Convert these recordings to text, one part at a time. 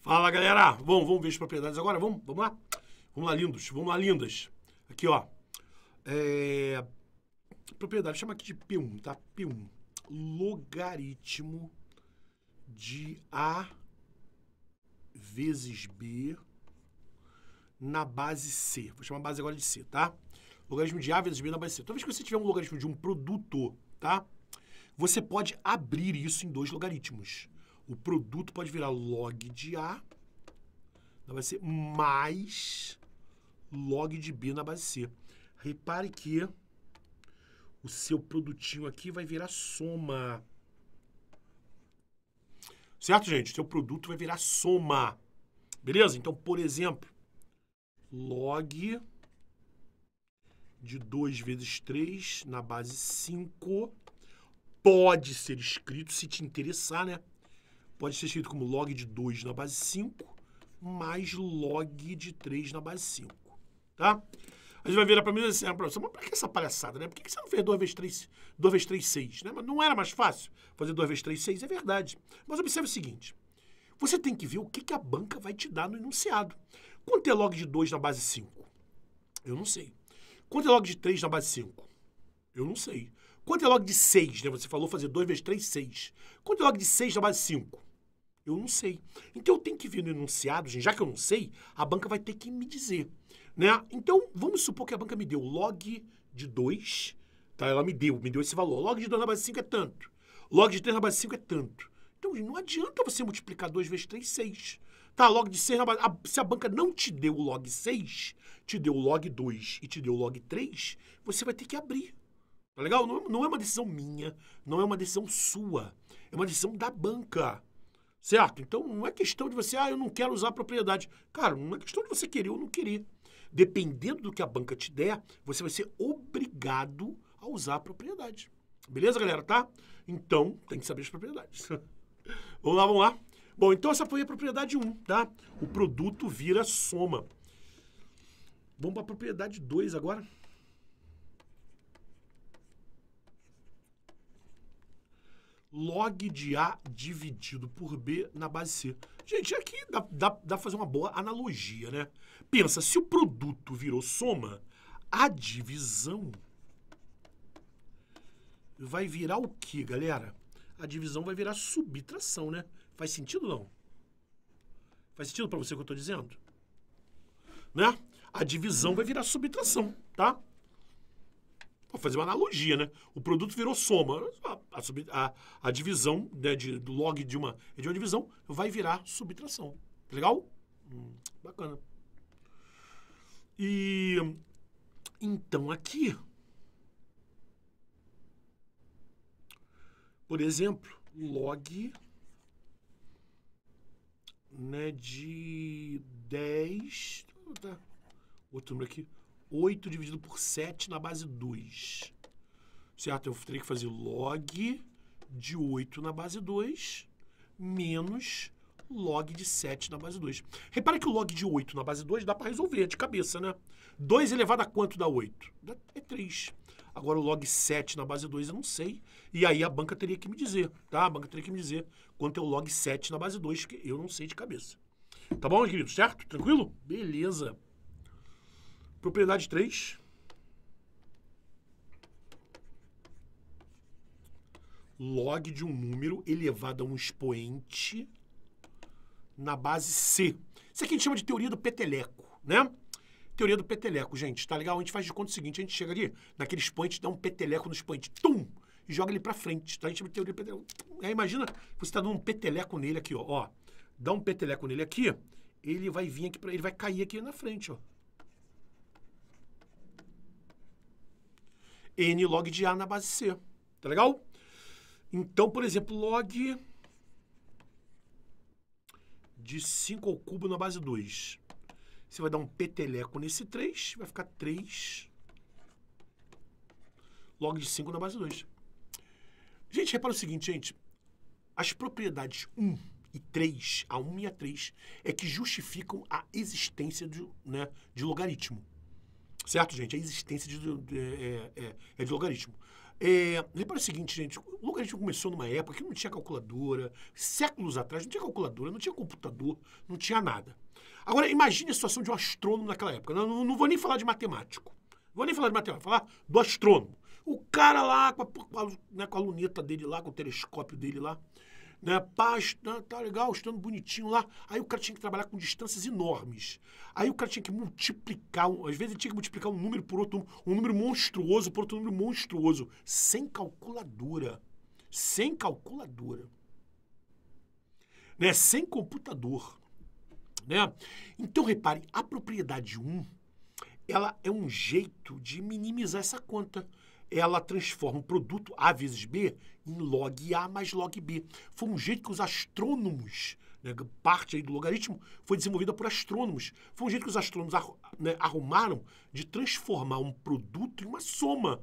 Fala, galera! Bom, vamos ver as propriedades agora. Vamos, vamos lá? Vamos lá, lindos. Vamos lá, lindas. Aqui, ó. É... Propriedade, chama aqui de P1, tá? P1. Logaritmo de A vezes B na base C. Vou chamar a base agora de C, tá? logaritmo de A vezes B na base C. Toda vez que você tiver um logaritmo de um produto, tá? Você pode abrir isso em dois logaritmos. O produto pode virar log de A na base C mais log de B na base C. Repare que o seu produtinho aqui vai virar soma. Certo, gente? O seu produto vai virar soma. Beleza? Então, por exemplo, log de 2 vezes 3 na base 5 pode ser escrito, se te interessar, né? Pode ser escrito como log de 2 na base 5 mais log de 3 na base 5, tá? A gente vai virar para mim e dizer assim, ah, mas para que essa palhaçada, né? Por que você não fez 2 vezes 3, 2 vezes 3, 6, né? Mas não era mais fácil fazer 2 vezes 3, 6? É verdade. Mas observe o seguinte, você tem que ver o que, que a banca vai te dar no enunciado. Quanto é log de 2 na base 5? Eu não sei. Quanto é log de 3 na base 5? Eu não sei. Quanto é log de 6, né? Você falou fazer 2 vezes 3, 6. Quanto é log de 6 na base 5? Eu não sei. Então eu tenho que vir no enunciado, gente, já que eu não sei, a banca vai ter que me dizer. Né? Então, vamos supor que a banca me deu log de 2, tá? Ela me deu, me deu esse valor. Log de 2 na base 5 é tanto. Log de 3 na base 5 é tanto. Então, não adianta você multiplicar 2 vezes 3, 6. Tá, log de 6 na base. A, se a banca não te deu o log 6, te deu o log 2 e te deu o log 3, você vai ter que abrir. Tá legal? Não, não é uma decisão minha, não é uma decisão sua. É uma decisão da banca. Certo? Então não é questão de você, ah, eu não quero usar a propriedade. Cara, não é questão de você querer ou não querer. Dependendo do que a banca te der, você vai ser obrigado a usar a propriedade. Beleza, galera? Tá? Então, tem que saber as propriedades. vamos lá, vamos lá. Bom, então essa foi a propriedade 1, tá? O produto vira soma. Vamos para a propriedade 2 agora. Log de A dividido por B na base C. Gente, aqui dá, dá, dá fazer uma boa analogia, né? Pensa, se o produto virou soma, a divisão vai virar o quê, galera? A divisão vai virar subtração, né? Faz sentido não? Faz sentido para você o que eu estou dizendo? Né? A divisão vai virar subtração, tá? Vou fazer uma analogia, né? O produto virou soma. A, a, a divisão né, de, do log de uma, de uma divisão vai virar subtração. Tá legal? Hum, bacana. E então aqui, por exemplo, log né, de 10. Tá, outro número aqui. 8 dividido por 7 na base 2. Certo? Eu teria que fazer log de 8 na base 2 menos log de 7 na base 2. Repara que o log de 8 na base 2 dá para resolver de cabeça, né? 2 elevado a quanto dá 8? É 3. Agora o log 7 na base 2 eu não sei. E aí a banca teria que me dizer, tá? A banca teria que me dizer quanto é o log 7 na base 2, que eu não sei de cabeça. Tá bom, querido? Certo? Tranquilo? Beleza. Propriedade 3. Log de um número elevado a um expoente na base C. Isso aqui a gente chama de teoria do peteleco, né? Teoria do peteleco, gente, tá legal? A gente faz de conta o seguinte, a gente chega ali, naqueles punch, dá um peteleco nos punch, tum, e joga ele pra frente, tá? A gente chama de teoria do peteleco. Aí imagina você tá dando um peteleco nele aqui, ó, ó. Dá um peteleco nele aqui, ele vai vir aqui, pra, ele vai cair aqui na frente, ó. N log de A na base C, tá legal? Então, por exemplo, log de 5 ao cubo na base 2 você vai dar um peteleco nesse 3, vai ficar 3 log de 5 na base 2. Gente, repara o seguinte, gente. As propriedades 1 e 3, a 1 e a 3, é que justificam a existência de, né, de logaritmo. Certo, gente? A existência de, de, de é, é, é de logaritmo. É, repara o seguinte, gente. O logaritmo começou numa época que não tinha calculadora. Séculos atrás não tinha calculadora, não tinha computador, não tinha nada. Agora, imagine a situação de um astrônomo naquela época. Eu não, não vou nem falar de matemático. Não vou nem falar de matemático, vou falar do astrônomo. O cara lá, com a, com a, né, com a luneta dele lá, com o telescópio dele lá, né? Pá, né, tá legal, estando bonitinho lá. Aí o cara tinha que trabalhar com distâncias enormes. Aí o cara tinha que multiplicar, às vezes ele tinha que multiplicar um número por outro, um número monstruoso por outro número monstruoso, sem calculadora. Sem calculadora. Né? Sem computador né? Então, repare, a propriedade 1, ela é um jeito de minimizar essa conta. Ela transforma o produto A vezes B em log A mais log B. Foi um jeito que os astrônomos, né, parte do logaritmo, foi desenvolvida por astrônomos. Foi um jeito que os astrônomos ar, né, arrumaram de transformar um produto em uma soma.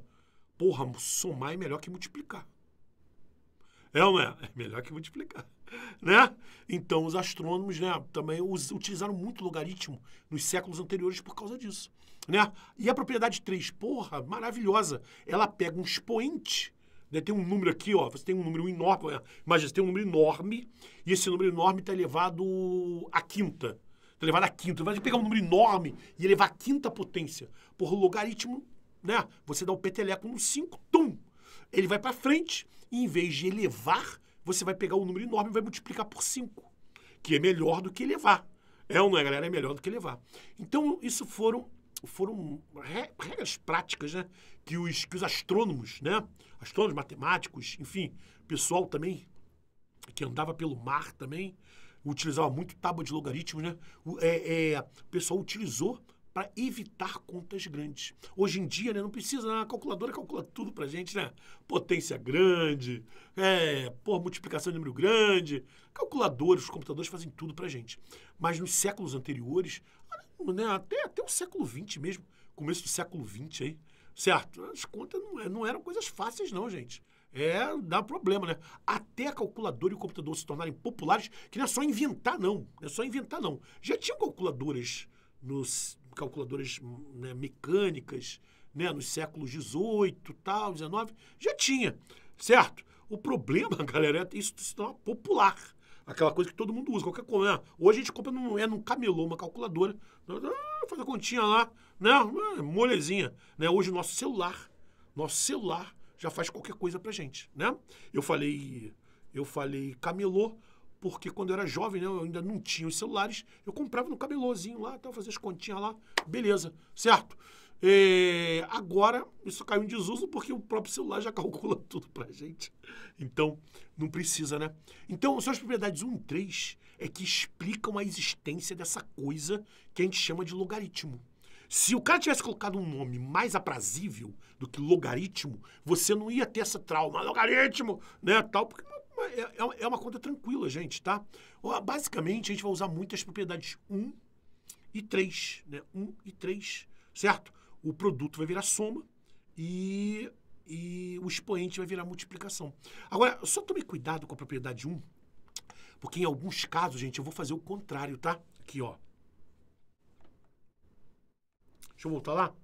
Porra, somar é melhor que multiplicar. É ou não é? É melhor que multiplicar. Né? Então, os astrônomos né, também utilizaram muito logaritmo nos séculos anteriores por causa disso. Né? E a propriedade 3, porra, maravilhosa. Ela pega um expoente, né? tem um número aqui, ó, você tem um número enorme, imagina, é, você tem um número enorme, e esse número enorme está elevado à quinta. Está elevado à quinta. Vai pegar um número enorme e elevar à quinta potência. Porra, o logaritmo, né? Você dá o um peteleco no 5, tum! Ele vai para frente e em vez de elevar, você vai pegar um número enorme e vai multiplicar por 5, que é melhor do que elevar. É ou não é, galera? É melhor do que elevar. Então, isso foram foram regras práticas né, que, os, que os astrônomos, né, astrônomos, matemáticos, enfim, pessoal também que andava pelo mar também, utilizava muito tábua de logaritmo né? O, é, é, o pessoal utilizou para evitar contas grandes. Hoje em dia, né, não precisa, a calculadora calcula tudo para gente, né? Potência grande, é, por multiplicação de número grande, calculadores, os computadores fazem tudo para gente. Mas nos séculos anteriores, né, até, até o século XX mesmo, começo do século XX aí, certo? As contas não, é, não eram coisas fáceis não, gente. É, dá problema, né? Até a calculadora e o computador se tornarem populares, que não é só inventar, não. Não é só inventar, não. Já tinham calculadoras nos calculadoras né, mecânicas, né, nos séculos XVIII, tal, XIX, já tinha, certo? O problema, galera, é isso se tornar popular. Aquela coisa que todo mundo usa, qualquer coisa. Né? Hoje a gente compra num, é num camelô uma calculadora, né, ah, faz a continha lá, né? Molezinha. Né? Hoje o nosso celular, nosso celular já faz qualquer coisa pra gente, né? Eu falei, eu falei camelô, porque quando eu era jovem, né, eu ainda não tinha os celulares, eu comprava no cabelozinho lá, então fazia as continhas lá, beleza, certo? É, agora isso caiu em desuso porque o próprio celular já calcula tudo pra gente. Então, não precisa, né? Então, são as propriedades 1 e 3 é que explicam a existência dessa coisa que a gente chama de logaritmo. Se o cara tivesse colocado um nome mais aprazível do que logaritmo, você não ia ter essa trauma, logaritmo, né, tal, porque é, é, é uma conta tranquila, gente, tá? Basicamente, a gente vai usar muitas propriedades 1 e 3, né? 1 e 3, certo? O produto vai virar soma e, e o expoente vai virar multiplicação. Agora, só tome cuidado com a propriedade 1, porque em alguns casos, gente, eu vou fazer o contrário, tá? Aqui, ó. Deixa eu voltar lá.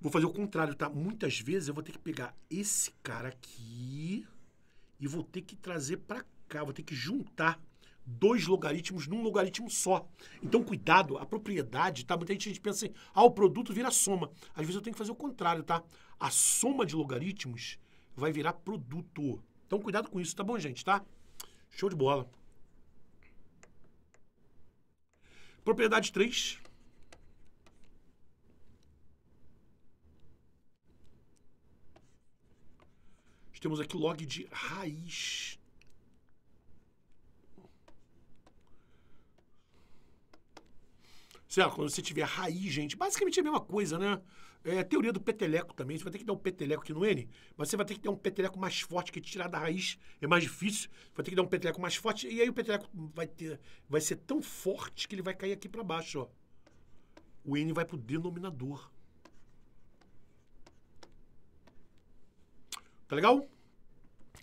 Vou fazer o contrário, tá? Muitas vezes eu vou ter que pegar esse cara aqui, e vou ter que trazer para cá, vou ter que juntar dois logaritmos num logaritmo só. Então, cuidado, a propriedade, tá? Muita gente, gente pensa assim, ah, o produto vira soma. Às vezes eu tenho que fazer o contrário, tá? A soma de logaritmos vai virar produto. Então, cuidado com isso, tá bom, gente, tá? Show de bola. Propriedade 3. temos aqui log de raiz. Certo? Quando você tiver raiz, gente, basicamente é a mesma coisa, né? É a teoria do peteleco também. Você vai ter que dar um peteleco aqui no N, mas você vai ter que ter um peteleco mais forte, que tirar da raiz é mais difícil. vai ter que dar um peteleco mais forte, e aí o peteleco vai, ter, vai ser tão forte que ele vai cair aqui para baixo, ó. O N vai pro denominador. Tá legal?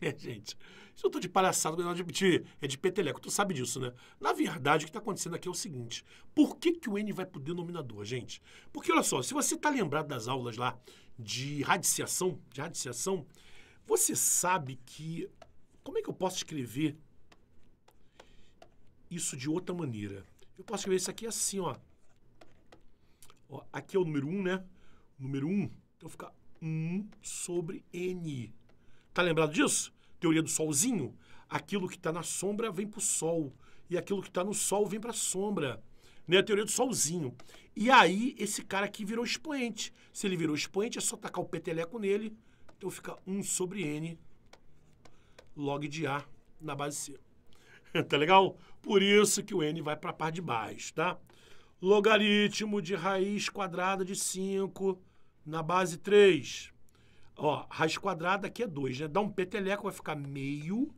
É, gente. Isso eu tô de palhaçada, não de de, é de peteleco, tu sabe disso, né? Na verdade, o que está acontecendo aqui é o seguinte: por que, que o N vai pro denominador, gente? Porque, olha só, se você tá lembrado das aulas lá de radiciação, de radiciação, você sabe que. Como é que eu posso escrever isso de outra maneira? Eu posso escrever isso aqui assim, ó. ó aqui é o número 1, um, né? número 1. Um, então fica 1 sobre N. Tá lembrado disso? Teoria do solzinho? Aquilo que está na sombra vem para o sol. E aquilo que está no sol vem para a sombra. Né? A teoria do solzinho. E aí, esse cara aqui virou expoente. Se ele virou expoente, é só tacar o peteleco nele. Então fica 1 sobre N log de A na base C. tá legal? Por isso que o N vai para a parte de baixo, tá? Logaritmo de raiz quadrada de 5 na base 3, ó, raiz quadrada aqui é 2, né? Dá um peteleco, vai ficar meio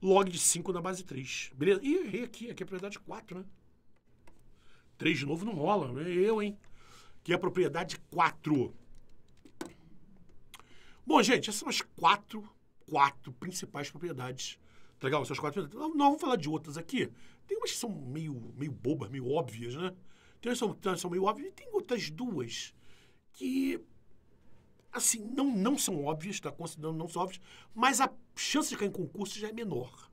log de 5 na base 3. Beleza? Ih, errei aqui. Aqui é a propriedade 4, né? 3 de novo não rola. É eu, hein? Aqui é a propriedade 4. Bom, gente, essas são as quatro, quatro principais propriedades. Tá legal? Essas quatro. Não, vamos falar de outras aqui. Tem umas que são meio, meio bobas, meio óbvias, né? Então, são, são meio óbvios E tem outras duas que, assim, não, não são óbvias, tá? Considerando não são óbvias, mas a chance de cair em concurso já é menor.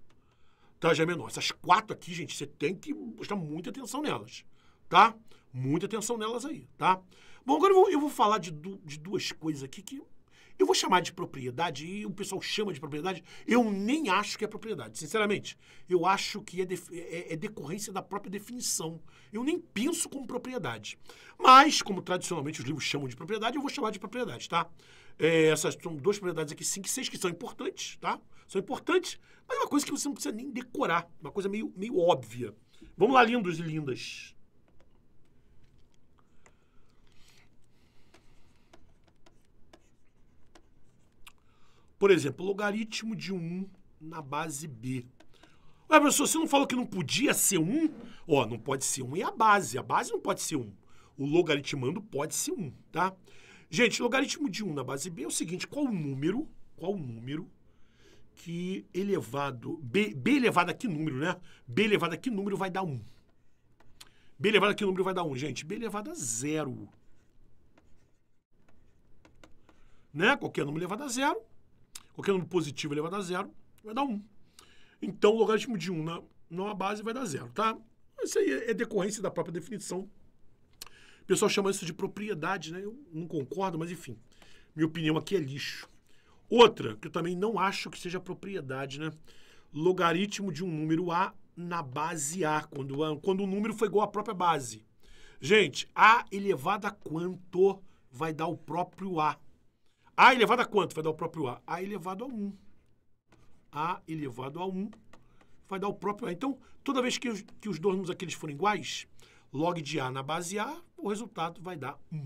Tá? Já é menor. Essas quatro aqui, gente, você tem que prestar muita atenção nelas, tá? Muita atenção nelas aí, tá? Bom, agora eu vou, eu vou falar de, du, de duas coisas aqui que eu vou chamar de propriedade, e o pessoal chama de propriedade, eu nem acho que é propriedade, sinceramente. Eu acho que é, é, é decorrência da própria definição. Eu nem penso como propriedade. Mas, como tradicionalmente os livros chamam de propriedade, eu vou chamar de propriedade, tá? É, essas são duas propriedades aqui, 5 e 6, que são importantes, tá? São importantes, mas é uma coisa que você não precisa nem decorar, uma coisa meio, meio óbvia. Vamos lá, lindos e lindas. Por exemplo, logaritmo de 1 na base B. Ué, professor, você não falou que não podia ser 1? Ó, não pode ser 1 e é a base. A base não pode ser 1. O logaritmando pode ser 1, tá? Gente, logaritmo de 1 na base B é o seguinte, qual o número, qual o número que elevado, B, B elevado a que número, né? B elevado a que número vai dar 1? B elevado a que número vai dar 1, gente? B elevado a 0. Né? Qualquer número elevado a 0. Qualquer número positivo ele vai dar zero, vai dar um. Então, o logaritmo de 1 um na, na base vai dar zero, tá? Isso aí é decorrência da própria definição. O pessoal chama isso de propriedade, né? Eu não concordo, mas enfim. Minha opinião aqui é lixo. Outra, que eu também não acho que seja propriedade, né? Logaritmo de um número A na base A, quando, a, quando o número foi igual à própria base. Gente, A elevado a quanto vai dar o próprio A? A elevado a quanto? Vai dar o próprio A. A elevado a 1. A elevado a 1 vai dar o próprio A. Então, toda vez que os, que os dois números aqui forem iguais, log de A na base A, o resultado vai dar 1.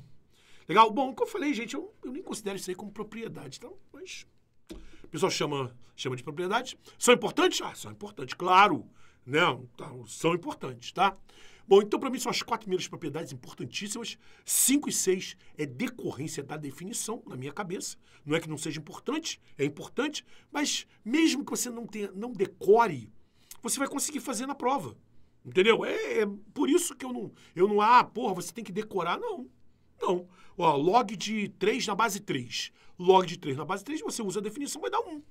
Legal? Bom, como eu falei, gente, eu, eu nem considero isso aí como propriedade, então, mas o pessoal chama, chama de propriedade. São importantes? Ah, são importantes, claro. Não, tá, são importantes, tá? Bom, então para mim são as quatro primeiras propriedades importantíssimas. Cinco e seis é decorrência da definição, na minha cabeça. Não é que não seja importante, é importante, mas mesmo que você não, tenha, não decore, você vai conseguir fazer na prova. Entendeu? É, é por isso que eu não, eu não, ah, porra, você tem que decorar. Não, não. Ó, log de 3 na base 3. Log de 3 na base 3, você usa a definição, vai dar 1. Um.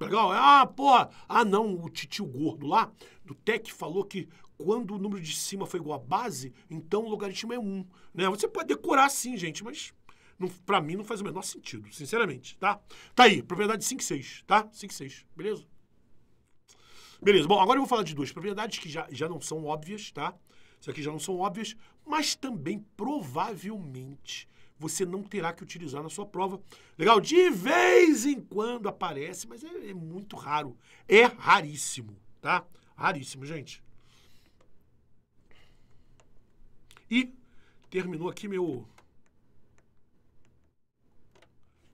Legal? Ah, porra! Ah, não, o titio gordo lá do TEC falou que quando o número de cima foi igual à base, então o logaritmo é 1. Né? Você pode decorar sim, gente, mas para mim não faz o menor sentido, sinceramente, tá? Tá aí, propriedade 5 6, tá? 5 6, beleza? Beleza, bom, agora eu vou falar de duas propriedades que já, já não são óbvias, tá? Isso aqui já não são óbvias, mas também provavelmente você não terá que utilizar na sua prova. Legal? De vez em quando aparece, mas é, é muito raro. É raríssimo, tá? Raríssimo, gente. E terminou aqui meu...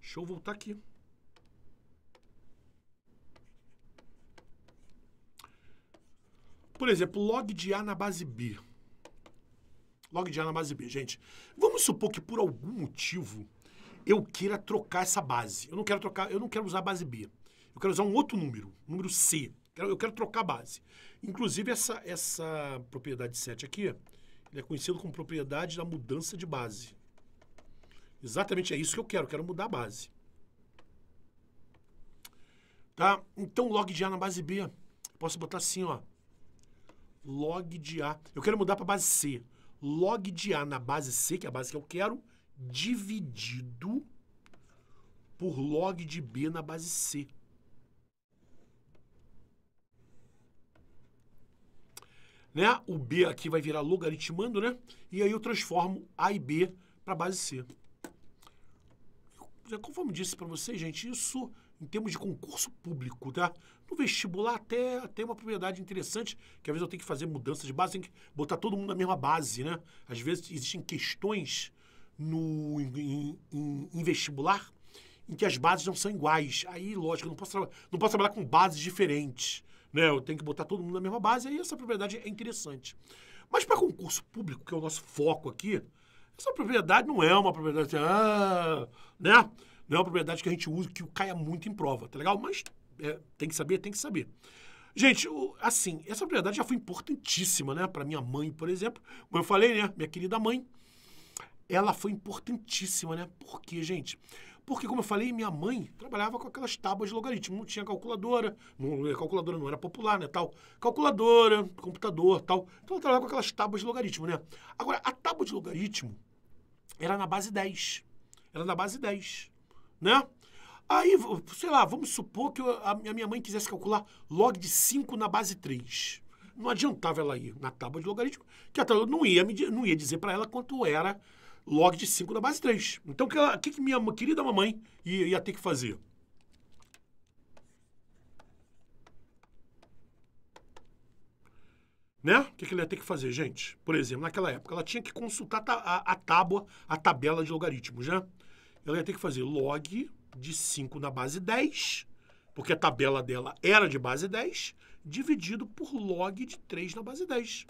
Deixa eu voltar aqui. Por exemplo, log de A na base B log de A na base B, gente. Vamos supor que por algum motivo eu queira trocar essa base. Eu não quero trocar, eu não quero usar a base B. Eu quero usar um outro número, número C. Eu quero trocar a base. Inclusive, essa, essa propriedade 7 aqui, é conhecido como propriedade da mudança de base. Exatamente é isso que eu quero, eu quero mudar a base. Tá? Então, log de A na base B. Posso botar assim, ó. Log de A. Eu quero mudar para base C log de A na base C, que é a base que eu quero, dividido por log de B na base C. Né? O B aqui vai virar logaritmando, né? E aí eu transformo A e B para a base C. Conforme disse para vocês, gente, isso em termos de concurso público, tá? No vestibular até, tem uma propriedade interessante, que às vezes eu tenho que fazer mudança de base, tem que botar todo mundo na mesma base, né? Às vezes existem questões no, em, em, em vestibular em que as bases não são iguais. Aí, lógico, eu não posso, não posso trabalhar com bases diferentes, né? Eu tenho que botar todo mundo na mesma base, aí essa propriedade é interessante. Mas para concurso público, que é o nosso foco aqui, essa propriedade não é uma propriedade, assim, ah, né? Não é uma propriedade que a gente usa, que caia muito em prova, tá legal? Mas é, tem que saber, tem que saber. Gente, assim, essa propriedade já foi importantíssima, né? Para minha mãe, por exemplo. Como eu falei, né? Minha querida mãe. Ela foi importantíssima, né? Por quê, gente? Porque, como eu falei, minha mãe trabalhava com aquelas tábuas de logaritmo. Não tinha calculadora, não, calculadora não era popular, né, tal. Calculadora, computador, tal. Então, ela trabalhava com aquelas tábuas de logaritmo, né? Agora, a tábua de logaritmo era na base 10. Era na base 10 né? Aí, sei lá, vamos supor que a, minha mãe quisesse calcular log de 5 na base 3. Não adiantava ela ir na tábua de logaritmo, que a tábua não ia, me, não ia dizer para ela quanto era log de 5 na base 3. Então, o que, que, que minha querida mamãe ia, ia ter que fazer? Né? O que, que ela ia ter que fazer, gente? Por exemplo, naquela época, ela tinha que consultar a, a, a tábua, a tabela de logaritmos, né? ela ia ter que fazer log de 5 na base 10, porque a tabela dela era de base 10, dividido por log de 3 na base 10.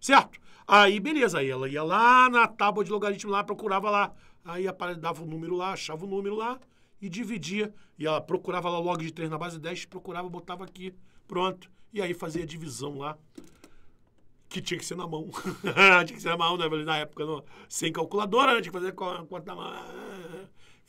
Certo? Aí, beleza. Aí ela ia lá na tábua de logaritmo lá, procurava lá. Aí dava o número lá, achava o número lá e dividia. E ela procurava lá log de 3 na base 10, procurava, botava aqui. Pronto. E aí fazia a divisão lá, que tinha que ser na mão. tinha que ser na mão, né? Na época, não, sem calculadora, né? Tinha que fazer com a mão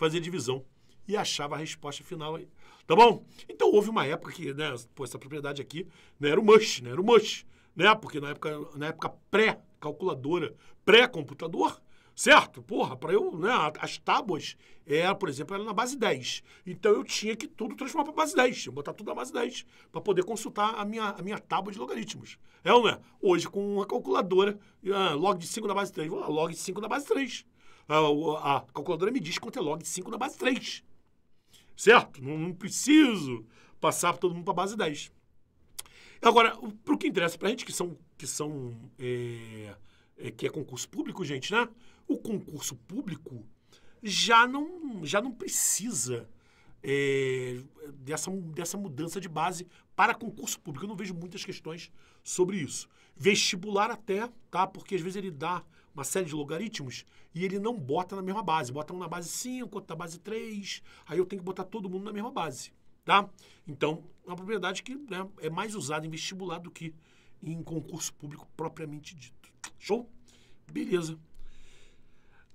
fazer divisão e achava a resposta final aí. Tá bom? Então houve uma época que, né, pô, essa propriedade aqui né, era o mush, né, era o mush, né? Porque na época, na época pré-calculadora, pré-computador, certo? Porra, para eu, né, as tábuas, era, é, por exemplo, era na base 10. Então eu tinha que tudo transformar para base 10, tinha que botar tudo na base 10 para poder consultar a minha, a minha tábua de logaritmos. É ou não é? Hoje com uma calculadora, ah, log de 5 na base 3, vou lá, log de 5 na base 3 a, ah, a, calculadora me diz quanto é log de 5 na base 3. Certo? Não, não preciso passar todo mundo para a base 10. Agora, para o que interessa para a gente, que são, que são é, é, que é concurso público, gente, né? O concurso público já não, já não precisa é, dessa, dessa mudança de base para concurso público. Eu não vejo muitas questões sobre isso. Vestibular até, tá? Porque às vezes ele dá uma série de logaritmos e ele não bota na mesma base. Bota um na base 5, outro na base 3. Aí eu tenho que botar todo mundo na mesma base. Tá? Então, é uma propriedade que né, é mais usada em vestibular do que em concurso público propriamente dito. Show? Beleza.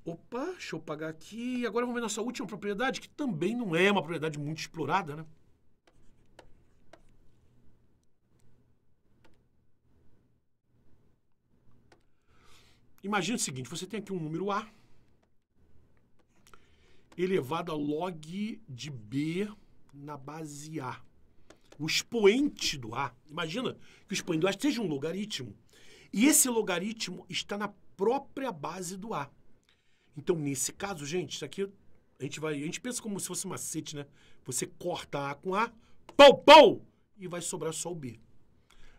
Opa, deixa eu pagar aqui. Agora vamos ver nossa última propriedade, que também não é uma propriedade muito explorada, né? Imagina o seguinte, você tem aqui um número A elevado a log de B na base A. O expoente do A, imagina que o expoente do A seja um logaritmo. E esse logaritmo está na própria base do A. Então, nesse caso, gente, isso aqui a gente vai, a gente pensa como se fosse macete, né? Você corta A com A, pau pau e vai sobrar só o B.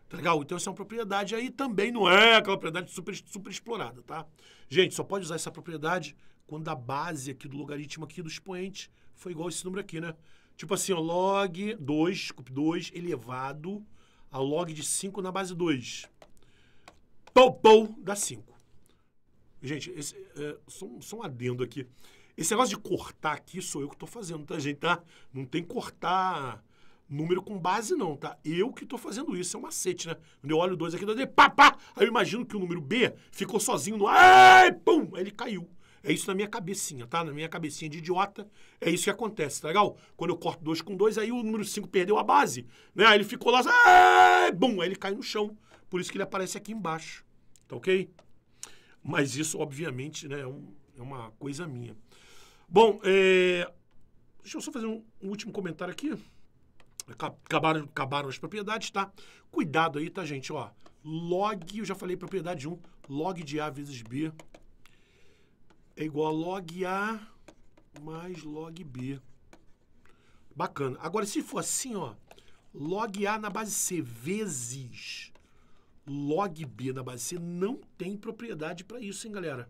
Tá legal? Então essa é uma propriedade aí também não é aquela propriedade super, super explorada, tá? Gente, só pode usar essa propriedade quando a base aqui do logaritmo aqui do expoente foi igual a esse número aqui, né? Tipo assim, ó, log 2, desculpe, 2 elevado a log de 5 na base 2. Pou, pou, dá 5. Gente, esse, é, só, só um adendo aqui. Esse negócio de cortar aqui sou eu que estou fazendo, tá, gente? Tá? Não tem cortar Número com base não, tá? Eu que tô fazendo isso, é um macete, né? Quando eu olho dois aqui, dois, pá, pá! Aí eu imagino que o número B ficou sozinho no... Ai, pum! Aí ele caiu. É isso na minha cabecinha, tá? Na minha cabecinha de idiota, é isso que acontece, tá legal? Quando eu corto dois com dois, aí o número 5 perdeu a base, né? Aí ele ficou lá, ai, bum! Aí ele cai no chão. Por isso que ele aparece aqui embaixo, tá ok? Mas isso, obviamente, né, é, um, é uma coisa minha. Bom, é... deixa eu só fazer um, um último comentário aqui acabaram, acabaram as propriedades, tá? Cuidado aí, tá, gente? Ó, log, eu já falei propriedade 1, log de A vezes B é igual a log A mais log B. Bacana. Agora, se for assim, ó, log A na base C vezes log B na base C não tem propriedade para isso, hein, galera?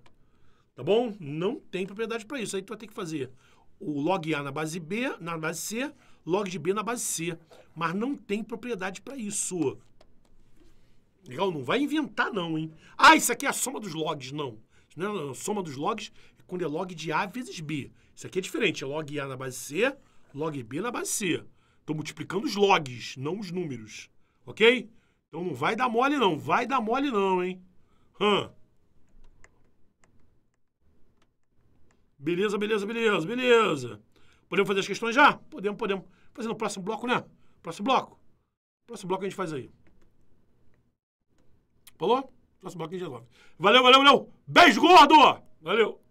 Tá bom? Não tem propriedade para isso. Aí tu vai ter que fazer o log A na base B, na base C, log de B na base C. Mas não tem propriedade para isso. Legal? Não vai inventar, não, hein? Ah, isso aqui é a soma dos logs. Não. não é a soma dos logs é quando é log de A vezes B. Isso aqui é diferente. É log A na base C, log B na base C. Estou multiplicando os logs, não os números. Ok? Então não vai dar mole, não. Vai dar mole, não, hein? Beleza, beleza, beleza, beleza. Podemos fazer as questões já? Podemos, podemos fazendo no próximo bloco, né? Próximo bloco. Próximo bloco a gente faz aí. Falou? Próximo bloco a gente resolve. Valeu, valeu, valeu. Beijo, gordo! Valeu.